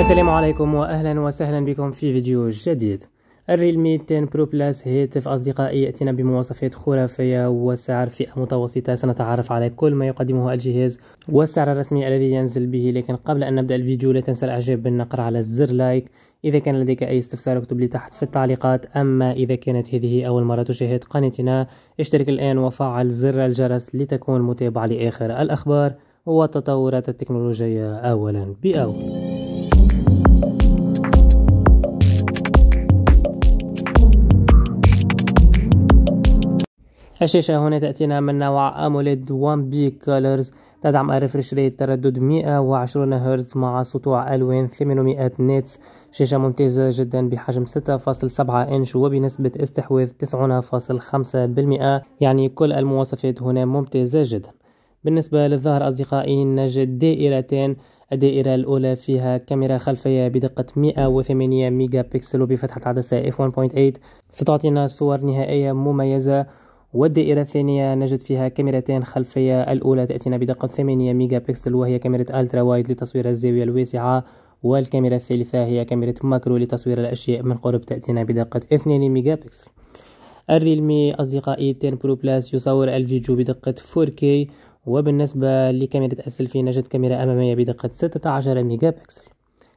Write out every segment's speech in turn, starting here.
السلام عليكم واهلا وسهلا بكم في فيديو جديد الريلمي 10 برو بلس هاتف اصدقائي ياتينا بمواصفات خرافيه وسعر فئه متوسطه سنتعرف على كل ما يقدمه الجهاز والسعر الرسمي الذي ينزل به لكن قبل ان نبدا الفيديو لا تنسى الاعجاب بالنقر على الزر لايك اذا كان لديك اي استفسار اكتب لي تحت في التعليقات اما اذا كانت هذه اول مره تشاهد قناتنا اشترك الان وفعل زر الجرس لتكون متابع لاخر الاخبار والتطورات التكنولوجيه اولا باول الشاشه هنا تأتينا من نوع أموليد 1 بي كولرز تدعم الريفرش ريت تردد 120 هرتز مع سطوع ألوان 800 نيتس شاشة ممتازة جدا بحجم 6.7 إنش وبنسبة استحواذ 90.5% يعني كل المواصفات هنا ممتازة جدا بالنسبة للظهر أصدقائي نجد دائرتين الدائرة الأولى فيها كاميرا خلفية بدقة 108 ميجا بكسل وبفتحة عدسة f1.8 ستعطينا صور نهائية مميزة والدائرة الثانية نجد فيها كاميرتين خلفية الأولى تأتينا بدقة 8 ميجا بكسل وهي كاميرا ألترا وايد لتصوير الزاوية الواسعة والكاميرا الثالثة هي كاميرا ماكرو لتصوير الأشياء من قرب تأتينا بدقة 2 ميجا بكسل الريلمي أصدقائي 10 برو بلس يصور الفيديو بدقة 4K وبالنسبة لكاميرا السلفي نجد كاميرا أمامية بدقة 16 ميجا بكسل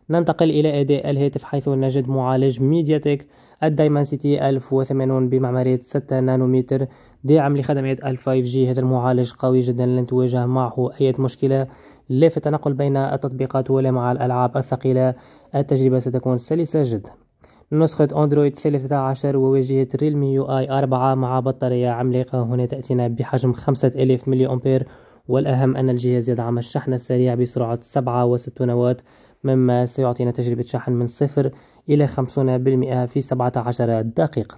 ننتقل إلى أداء الهاتف حيث نجد معالج ميديا ميدياتك الدايمنسيتي 1080 بمعمارية 6 نانومتر داعم لخدمات ال 5 جي هذا المعالج قوي جدا لن تواجه معه أي مشكلة لا في التنقل بين التطبيقات ولا مع الألعاب الثقيلة التجربة ستكون سلسة جدا نسخة أندرويد 13 وواجهة ريلمي يو آي 4 مع بطارية عملاقة هنا تأتينا بحجم 5000 ملي أمبير والأهم أن الجهاز يدعم الشحن السريع بسرعة 67 واط مما سيعطينا تجربة شحن من صفر إلى خمسون بالمئة في سبعة عشر دقيقة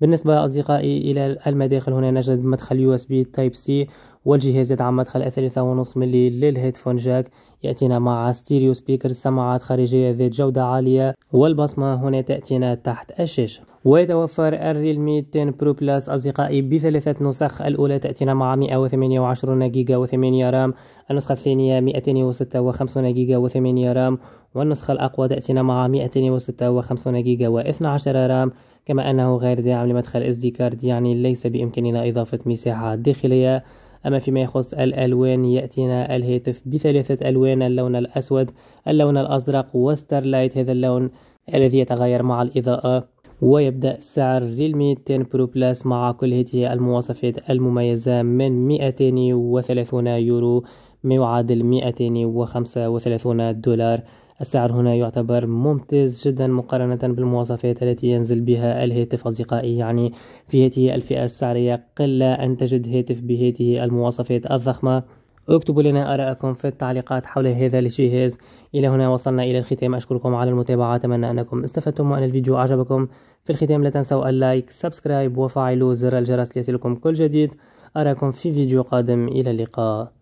بالنسبة أصدقائي إلى المداخل هنا نجد مدخل USB Type C والجهاز يدعم مدخل ثلاثة ونص ملي للهيدفون جاك يأتينا مع ستيريو سبيكر سماعات خارجية ذات جودة عالية والبصمة هنا تأتينا تحت الشاشة ويتوفر الريلمي 10 برو بلس أصدقائي بثلاثة نسخ الأولى تأتينا مع 128 جيجا و8 رام النسخة الثانية 256 جيجا و8 رام والنسخة الأقوى تأتينا مع 256 جيجا و12 رام كما أنه غير داعم لمدخل SD كارد يعني ليس بإمكاننا إضافة مساحة داخلية أما فيما يخص الألوان يأتينا الهاتف بثلاثة ألوان اللون الأسود اللون الأزرق لايت هذا اللون الذي يتغير مع الإضاءة ويبدأ سعر ريلمي 10 برو بلس مع كل هذه المواصفات المميزة من 230 يورو ما يعادل 235 دولار السعر هنا يعتبر ممتاز جدا مقارنة بالمواصفات التي ينزل بها الهاتف أصدقائي يعني في هذه الفئة السعرية قلة أن تجد هاتف بهذه المواصفات الضخمة واكتبوا لنا آراءكم في التعليقات حول هذا الجهاز إلى هنا وصلنا إلى الختام أشكركم على المتابعة أتمنى أنكم استفدتم وأن الفيديو أعجبكم في الختام لا تنسوا اللايك سبسكرايب وفعلوا زر الجرس ليصلكم كل جديد أراكم في فيديو قادم إلى اللقاء